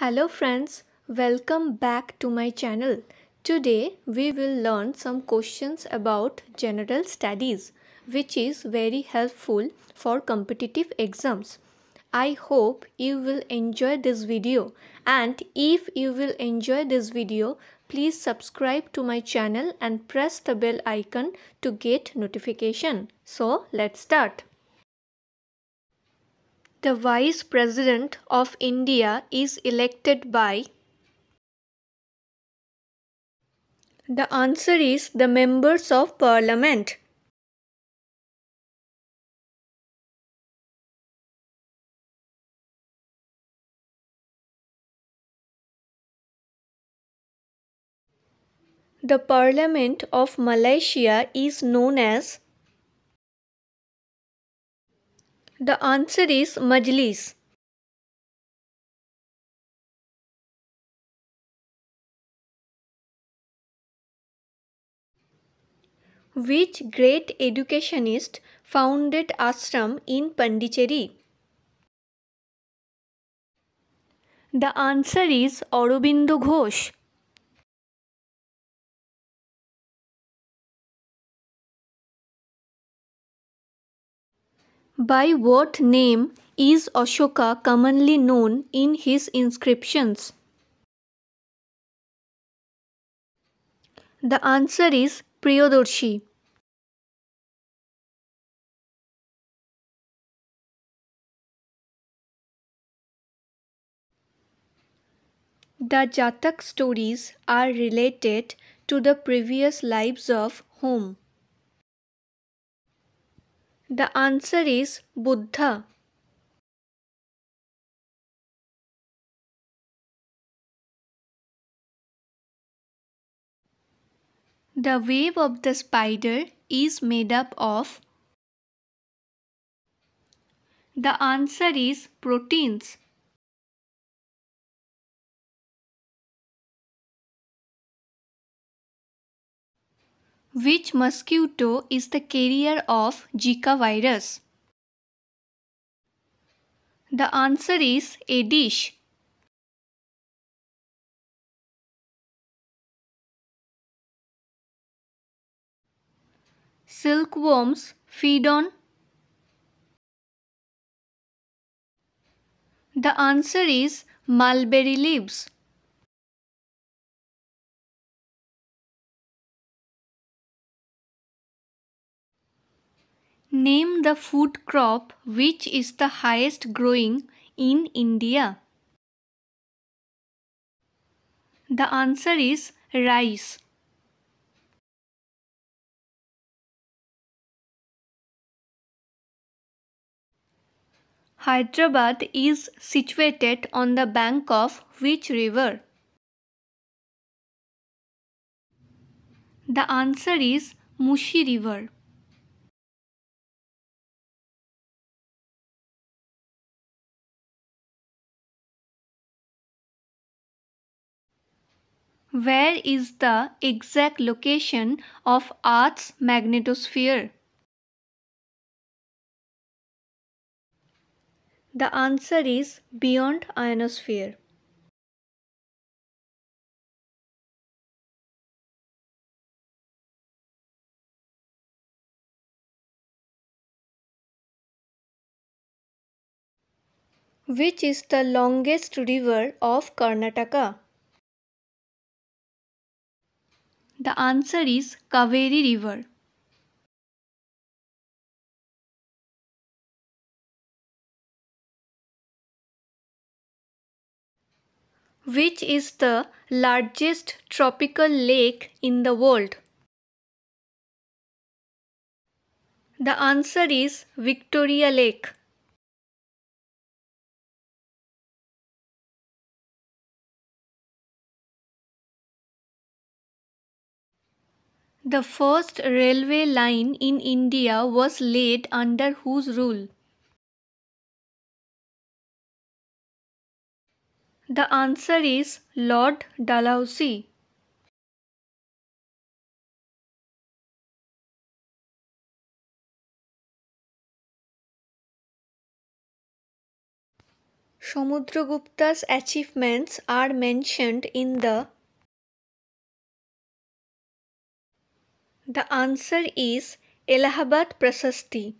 Hello friends, welcome back to my channel. Today we will learn some questions about general studies which is very helpful for competitive exams. I hope you will enjoy this video and if you will enjoy this video please subscribe to my channel and press the bell icon to get notification. So let's start. The Vice President of India is elected by The answer is the members of parliament. The parliament of Malaysia is known as The answer is Majlis. Which great educationist founded ashram in Pondicherry? The answer is Aurobindo Ghosh. By what name is Ashoka commonly known in his inscriptions? The answer is Priyodorshi. The Jatak stories are related to the previous lives of whom? The answer is Buddha. The web of the spider is made up of The answer is proteins. Which mosquito is the carrier of Zika virus? The answer is Aedes. Silkworms feed on? The answer is mulberry leaves. Name the food crop which is the highest growing in India. The answer is rice. Hyderabad is situated on the bank of which river? The answer is Mushi River. Where is the exact location of Earth's magnetosphere? The answer is beyond ionosphere. Which is the longest river of Karnataka? The answer is Kaveri River. Which is the largest tropical lake in the world? The answer is Victoria Lake. The first railway line in India was laid under whose rule? The answer is Lord Dalhousie. Samudragupta's achievements are mentioned in the The answer is Allahabad Prasasti